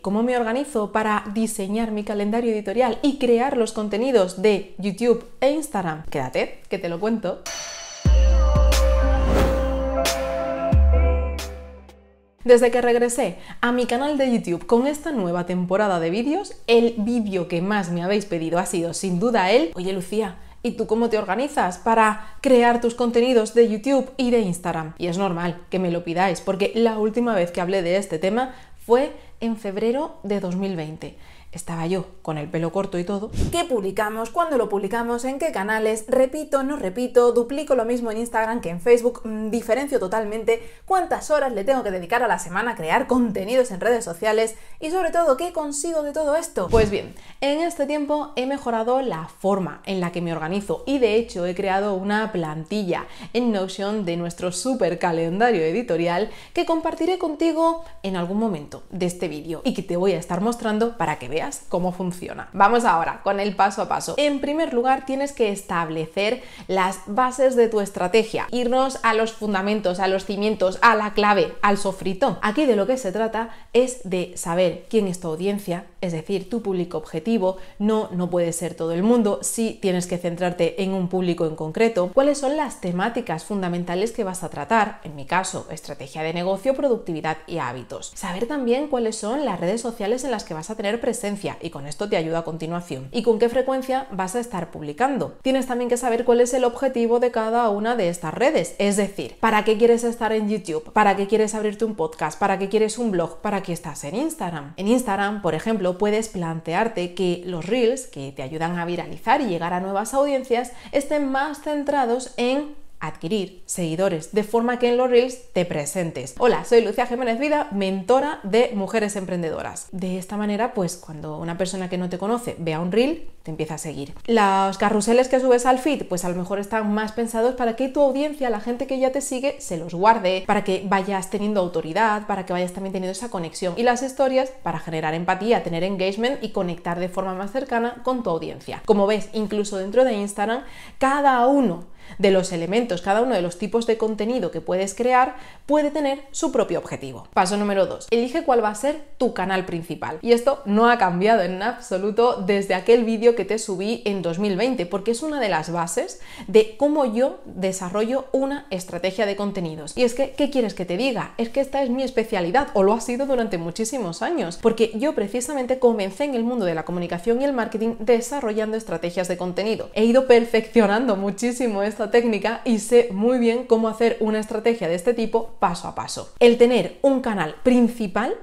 cómo me organizo para diseñar mi calendario editorial y crear los contenidos de YouTube e Instagram. Quédate, que te lo cuento. Desde que regresé a mi canal de YouTube con esta nueva temporada de vídeos, el vídeo que más me habéis pedido ha sido sin duda el, oye Lucía, ¿Y tú cómo te organizas para crear tus contenidos de YouTube y de Instagram? Y es normal que me lo pidáis, porque la última vez que hablé de este tema fue en febrero de 2020 estaba yo con el pelo corto y todo. ¿Qué publicamos? ¿Cuándo lo publicamos? ¿En qué canales? Repito, no repito, duplico lo mismo en Instagram que en Facebook, mm, diferencio totalmente cuántas horas le tengo que dedicar a la semana a crear contenidos en redes sociales y sobre todo qué consigo de todo esto. Pues bien, en este tiempo he mejorado la forma en la que me organizo y de hecho he creado una plantilla en Notion de nuestro super calendario editorial que compartiré contigo en algún momento de este vídeo y que te voy a estar mostrando para que veas cómo funciona. Vamos ahora con el paso a paso. En primer lugar, tienes que establecer las bases de tu estrategia, irnos a los fundamentos, a los cimientos, a la clave, al sofrito. Aquí de lo que se trata es de saber quién es tu audiencia, es decir, tu público objetivo, no, no puede ser todo el mundo, sí tienes que centrarte en un público en concreto, cuáles son las temáticas fundamentales que vas a tratar, en mi caso, estrategia de negocio, productividad y hábitos. Saber también cuáles son las redes sociales en las que vas a tener presente y con esto te ayuda a continuación. ¿Y con qué frecuencia vas a estar publicando? Tienes también que saber cuál es el objetivo de cada una de estas redes, es decir, ¿para qué quieres estar en YouTube? ¿Para qué quieres abrirte un podcast? ¿Para qué quieres un blog? ¿Para qué estás en Instagram? En Instagram, por ejemplo, puedes plantearte que los reels que te ayudan a viralizar y llegar a nuevas audiencias estén más centrados en adquirir seguidores, de forma que en los Reels te presentes. Hola, soy Lucía Jiménez Vida, mentora de mujeres emprendedoras. De esta manera, pues cuando una persona que no te conoce vea un Reel, te empieza a seguir. Los carruseles que subes al feed, pues a lo mejor están más pensados para que tu audiencia, la gente que ya te sigue, se los guarde, para que vayas teniendo autoridad, para que vayas también teniendo esa conexión. Y las historias para generar empatía, tener engagement y conectar de forma más cercana con tu audiencia. Como ves, incluso dentro de Instagram, cada uno de los elementos, cada uno de los tipos de contenido que puedes crear, puede tener su propio objetivo. Paso número 2. Elige cuál va a ser tu canal principal. Y esto no ha cambiado en absoluto desde aquel vídeo que te subí en 2020, porque es una de las bases de cómo yo desarrollo una estrategia de contenidos. Y es que, ¿qué quieres que te diga? Es que esta es mi especialidad, o lo ha sido durante muchísimos años, porque yo precisamente comencé en el mundo de la comunicación y el marketing desarrollando estrategias de contenido. He ido perfeccionando muchísimo esto técnica y sé muy bien cómo hacer una estrategia de este tipo paso a paso. El tener un canal principal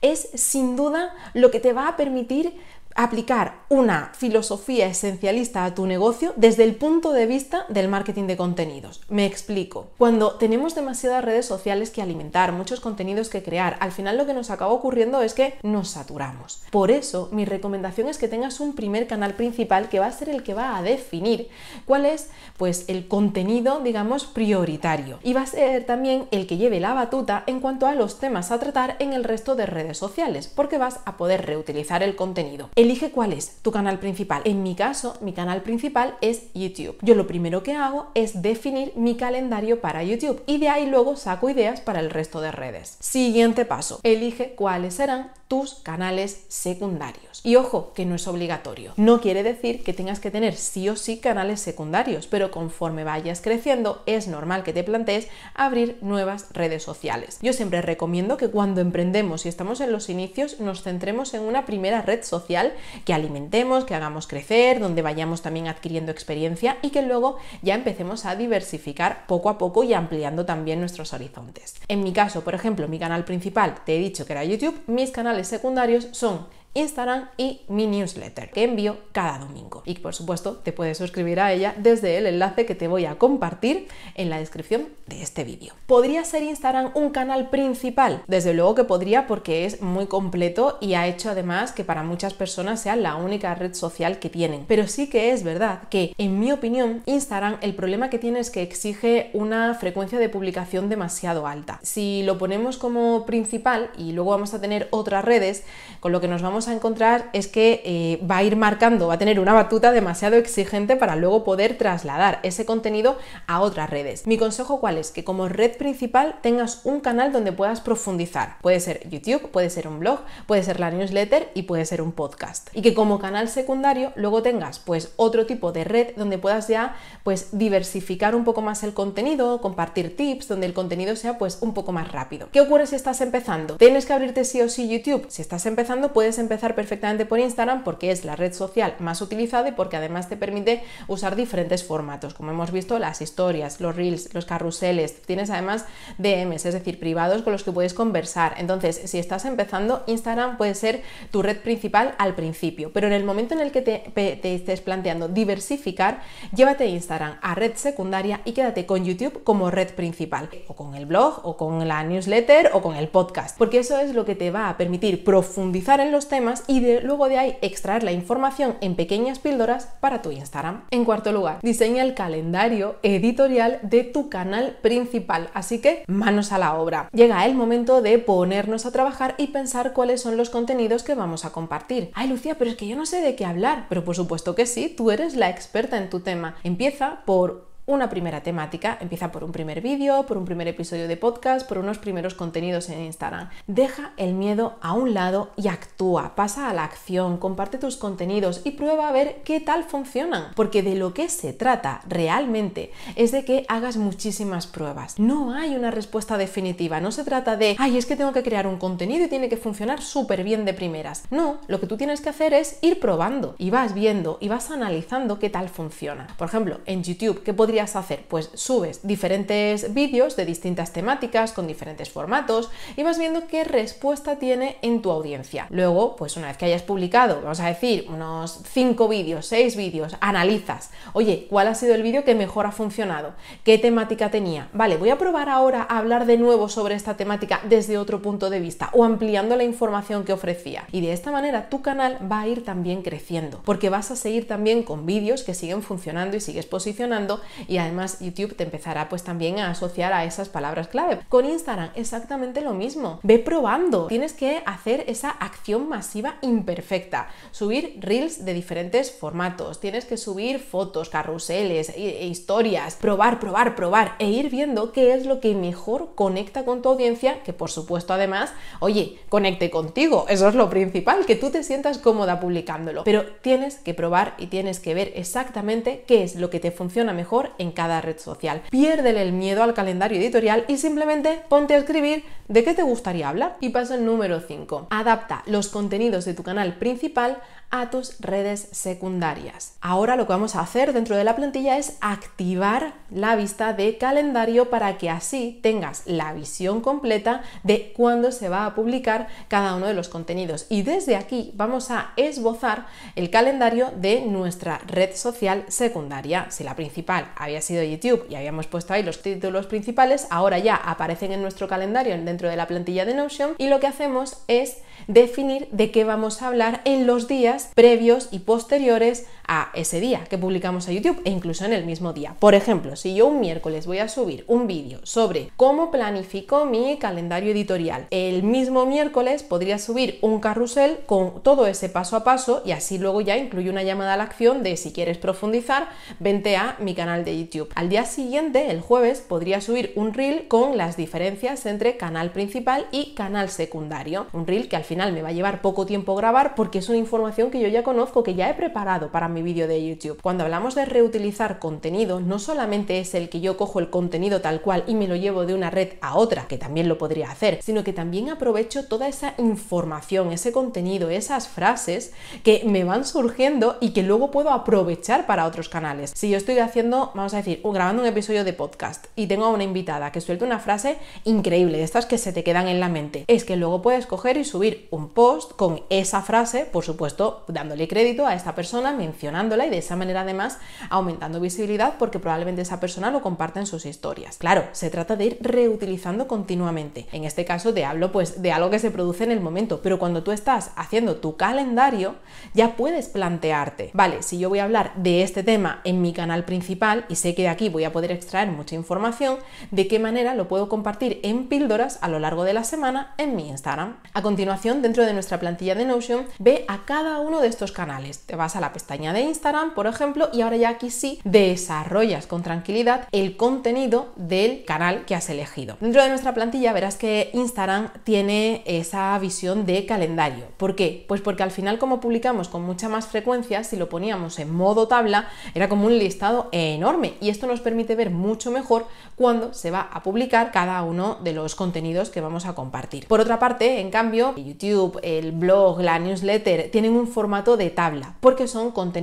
es sin duda lo que te va a permitir aplicar una filosofía esencialista a tu negocio desde el punto de vista del marketing de contenidos. Me explico. Cuando tenemos demasiadas redes sociales que alimentar, muchos contenidos que crear, al final lo que nos acaba ocurriendo es que nos saturamos. Por eso, mi recomendación es que tengas un primer canal principal que va a ser el que va a definir cuál es pues el contenido, digamos, prioritario y va a ser también el que lleve la batuta en cuanto a los temas a tratar en el resto de redes sociales, porque vas a poder reutilizar el contenido Elige cuál es tu canal principal. En mi caso, mi canal principal es YouTube. Yo lo primero que hago es definir mi calendario para YouTube y de ahí luego saco ideas para el resto de redes. Siguiente paso, elige cuáles serán tus canales secundarios. Y ojo, que no es obligatorio. No quiere decir que tengas que tener sí o sí canales secundarios, pero conforme vayas creciendo es normal que te plantees abrir nuevas redes sociales. Yo siempre recomiendo que cuando emprendemos y estamos en los inicios nos centremos en una primera red social que alimentemos, que hagamos crecer, donde vayamos también adquiriendo experiencia y que luego ya empecemos a diversificar poco a poco y ampliando también nuestros horizontes. En mi caso, por ejemplo, mi canal principal, te he dicho que era YouTube, mis canales secundarios son Instagram y mi newsletter que envío cada domingo. Y por supuesto te puedes suscribir a ella desde el enlace que te voy a compartir en la descripción de este vídeo. ¿Podría ser Instagram un canal principal? Desde luego que podría porque es muy completo y ha hecho además que para muchas personas sea la única red social que tienen. Pero sí que es verdad que en mi opinión Instagram el problema que tiene es que exige una frecuencia de publicación demasiado alta. Si lo ponemos como principal y luego vamos a tener otras redes con lo que nos vamos a encontrar es que eh, va a ir marcando, va a tener una batuta demasiado exigente para luego poder trasladar ese contenido a otras redes. Mi consejo cuál es? Que como red principal tengas un canal donde puedas profundizar. Puede ser YouTube, puede ser un blog, puede ser la newsletter y puede ser un podcast. Y que como canal secundario luego tengas pues otro tipo de red donde puedas ya pues diversificar un poco más el contenido, compartir tips, donde el contenido sea pues un poco más rápido. ¿Qué ocurre si estás empezando? ¿Tienes que abrirte sí o sí YouTube? Si estás empezando puedes empezar empezar perfectamente por Instagram porque es la red social más utilizada y porque además te permite usar diferentes formatos, como hemos visto las historias, los reels, los carruseles, tienes además DMs, es decir, privados con los que puedes conversar. Entonces, si estás empezando, Instagram puede ser tu red principal al principio, pero en el momento en el que te, te estés planteando diversificar, llévate Instagram a red secundaria y quédate con YouTube como red principal, o con el blog, o con la newsletter, o con el podcast, porque eso es lo que te va a permitir profundizar en los temas y de, luego de ahí extraer la información en pequeñas píldoras para tu Instagram. En cuarto lugar, diseña el calendario editorial de tu canal principal, así que manos a la obra. Llega el momento de ponernos a trabajar y pensar cuáles son los contenidos que vamos a compartir. Ay, Lucía, pero es que yo no sé de qué hablar. Pero por supuesto que sí, tú eres la experta en tu tema. Empieza por una primera temática. Empieza por un primer vídeo, por un primer episodio de podcast, por unos primeros contenidos en Instagram. Deja el miedo a un lado y actúa. Pasa a la acción, comparte tus contenidos y prueba a ver qué tal funcionan. Porque de lo que se trata realmente es de que hagas muchísimas pruebas. No hay una respuesta definitiva. No se trata de, ay, es que tengo que crear un contenido y tiene que funcionar súper bien de primeras. No, lo que tú tienes que hacer es ir probando y vas viendo y vas analizando qué tal funciona. Por ejemplo, en YouTube, ¿qué podría hacer? Pues subes diferentes vídeos de distintas temáticas, con diferentes formatos, y vas viendo qué respuesta tiene en tu audiencia. Luego, pues una vez que hayas publicado, vamos a decir, unos 5 vídeos, 6 vídeos, analizas, oye, ¿cuál ha sido el vídeo que mejor ha funcionado? ¿Qué temática tenía? Vale, voy a probar ahora a hablar de nuevo sobre esta temática desde otro punto de vista o ampliando la información que ofrecía. Y de esta manera tu canal va a ir también creciendo, porque vas a seguir también con vídeos que siguen funcionando y sigues posicionando y además YouTube te empezará pues también a asociar a esas palabras clave. Con Instagram exactamente lo mismo. Ve probando. Tienes que hacer esa acción masiva imperfecta. Subir reels de diferentes formatos. Tienes que subir fotos, carruseles e historias. Probar, probar, probar e ir viendo qué es lo que mejor conecta con tu audiencia, que por supuesto además, oye, conecte contigo. Eso es lo principal, que tú te sientas cómoda publicándolo. Pero tienes que probar y tienes que ver exactamente qué es lo que te funciona mejor en cada red social. Piérdele el miedo al calendario editorial y simplemente ponte a escribir de qué te gustaría hablar. Y paso número 5. Adapta los contenidos de tu canal principal a tus redes secundarias. Ahora lo que vamos a hacer dentro de la plantilla es activar la vista de calendario para que así tengas la visión completa de cuándo se va a publicar cada uno de los contenidos. Y desde aquí vamos a esbozar el calendario de nuestra red social secundaria. Si la principal había sido YouTube y habíamos puesto ahí los títulos principales, ahora ya aparecen en nuestro calendario dentro de la plantilla de Notion y lo que hacemos es definir de qué vamos a hablar en los días previos y posteriores a ese día que publicamos a YouTube e incluso en el mismo día. Por ejemplo, si yo un miércoles voy a subir un vídeo sobre cómo planifico mi calendario editorial, el mismo miércoles podría subir un carrusel con todo ese paso a paso y así luego ya incluye una llamada a la acción de si quieres profundizar, vente a mi canal de YouTube. Al día siguiente, el jueves, podría subir un reel con las diferencias entre canal principal y canal secundario. Un reel que al final me va a llevar poco tiempo grabar porque es una información que yo ya conozco, que ya he preparado para mi vídeo de YouTube. Cuando hablamos de reutilizar contenido, no solamente es el que yo cojo el contenido tal cual y me lo llevo de una red a otra, que también lo podría hacer, sino que también aprovecho toda esa información, ese contenido, esas frases que me van surgiendo y que luego puedo aprovechar para otros canales. Si yo estoy haciendo, vamos a decir, grabando un episodio de podcast y tengo a una invitada que suelta una frase increíble, de estas que se te quedan en la mente, es que luego puedes coger y subir un post con esa frase, por supuesto, dándole crédito a esta persona mencionada ganándola y de esa manera además aumentando visibilidad porque probablemente esa persona lo comparte en sus historias. Claro, se trata de ir reutilizando continuamente. En este caso te hablo pues de algo que se produce en el momento, pero cuando tú estás haciendo tu calendario ya puedes plantearte, vale, si yo voy a hablar de este tema en mi canal principal y sé que de aquí voy a poder extraer mucha información, de qué manera lo puedo compartir en píldoras a lo largo de la semana en mi Instagram. A continuación, dentro de nuestra plantilla de Notion, ve a cada uno de estos canales. Te vas a la pestaña de Instagram, por ejemplo, y ahora ya aquí sí desarrollas con tranquilidad el contenido del canal que has elegido. Dentro de nuestra plantilla verás que Instagram tiene esa visión de calendario. ¿Por qué? Pues porque al final como publicamos con mucha más frecuencia, si lo poníamos en modo tabla, era como un listado enorme y esto nos permite ver mucho mejor cuándo se va a publicar cada uno de los contenidos que vamos a compartir. Por otra parte, en cambio, YouTube, el blog, la newsletter tienen un formato de tabla porque son contenidos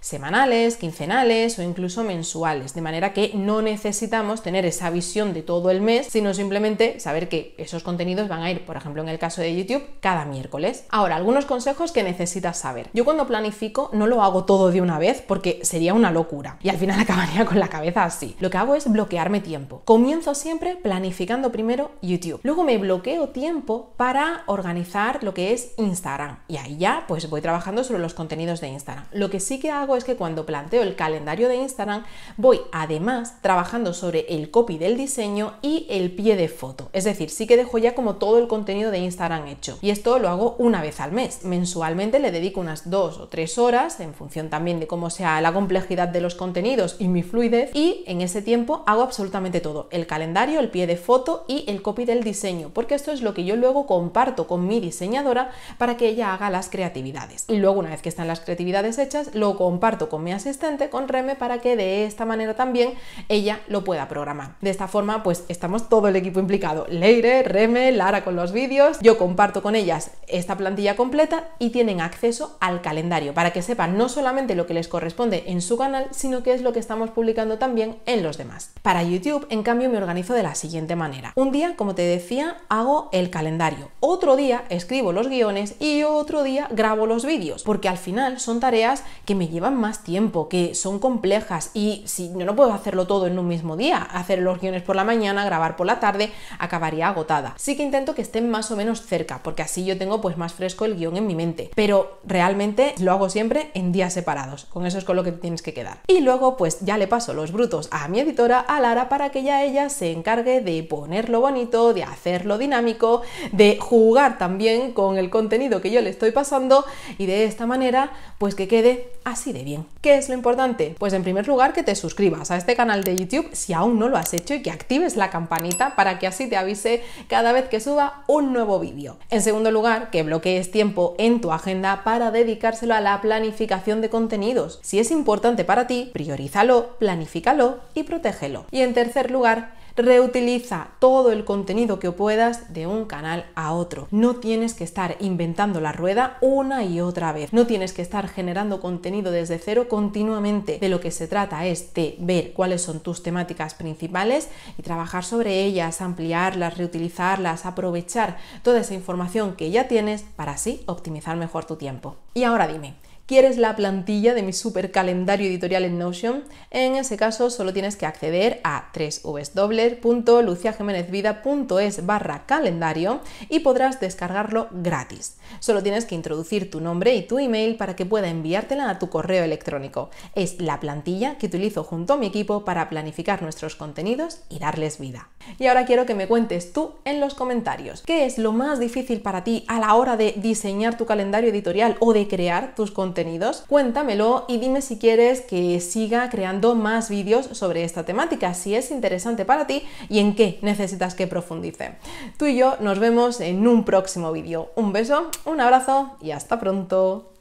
semanales, quincenales o incluso mensuales, de manera que no necesitamos tener esa visión de todo el mes, sino simplemente saber que esos contenidos van a ir, por ejemplo, en el caso de YouTube, cada miércoles. Ahora, algunos consejos que necesitas saber. Yo cuando planifico no lo hago todo de una vez porque sería una locura y al final acabaría con la cabeza así. Lo que hago es bloquearme tiempo. Comienzo siempre planificando primero YouTube. Luego me bloqueo tiempo para organizar lo que es Instagram y ahí ya pues voy trabajando sobre los contenidos de Instagram. Lo que sí que hago es que cuando planteo el calendario de Instagram, voy además trabajando sobre el copy del diseño y el pie de foto. Es decir, sí que dejo ya como todo el contenido de Instagram hecho. Y esto lo hago una vez al mes. Mensualmente le dedico unas dos o tres horas, en función también de cómo sea la complejidad de los contenidos y mi fluidez. Y en ese tiempo hago absolutamente todo. El calendario, el pie de foto y el copy del diseño. Porque esto es lo que yo luego comparto con mi diseñadora para que ella haga las creatividades. Y luego una vez que están las creatividades hechas, lo comparto con mi asistente, con Reme, para que de esta manera también ella lo pueda programar. De esta forma, pues estamos todo el equipo implicado. Leire, Reme, Lara con los vídeos. Yo comparto con ellas esta plantilla completa y tienen acceso al calendario para que sepan no solamente lo que les corresponde en su canal, sino qué es lo que estamos publicando también en los demás. Para YouTube, en cambio, me organizo de la siguiente manera. Un día, como te decía, hago el calendario. Otro día escribo los guiones y otro día grabo los vídeos, porque al final son tareas que me llevan más tiempo, que son complejas y si no, no puedo hacerlo todo en un mismo día, hacer los guiones por la mañana, grabar por la tarde, acabaría agotada. Sí que intento que estén más o menos cerca, porque así yo tengo pues más fresco el guión en mi mente, pero realmente lo hago siempre en días separados, con eso es con lo que tienes que quedar. Y luego pues ya le paso los brutos a mi editora, a Lara, para que ya ella se encargue de ponerlo bonito, de hacerlo dinámico, de jugar también con el contenido que yo le estoy pasando y de esta manera pues que quede así de bien. ¿Qué es lo importante? Pues en primer lugar que te suscribas a este canal de YouTube si aún no lo has hecho y que actives la campanita para que así te avise cada vez que suba un nuevo vídeo. En segundo lugar, que bloquees tiempo en tu agenda para dedicárselo a la planificación de contenidos. Si es importante para ti, priorízalo, planifícalo y protégelo. Y en tercer lugar, Reutiliza todo el contenido que puedas de un canal a otro. No tienes que estar inventando la rueda una y otra vez. No tienes que estar generando contenido desde cero continuamente. De lo que se trata es de ver cuáles son tus temáticas principales y trabajar sobre ellas, ampliarlas, reutilizarlas, aprovechar toda esa información que ya tienes para así optimizar mejor tu tiempo. Y ahora dime, ¿Quieres la plantilla de mi super calendario editorial en Notion? En ese caso solo tienes que acceder a www.luciajimenezvida.es barra calendario y podrás descargarlo gratis. Solo tienes que introducir tu nombre y tu email para que pueda enviártela a tu correo electrónico. Es la plantilla que utilizo junto a mi equipo para planificar nuestros contenidos y darles vida. Y ahora quiero que me cuentes tú en los comentarios qué es lo más difícil para ti a la hora de diseñar tu calendario editorial o de crear tus contenidos contenidos? Cuéntamelo y dime si quieres que siga creando más vídeos sobre esta temática, si es interesante para ti y en qué necesitas que profundice. Tú y yo nos vemos en un próximo vídeo. Un beso, un abrazo y hasta pronto.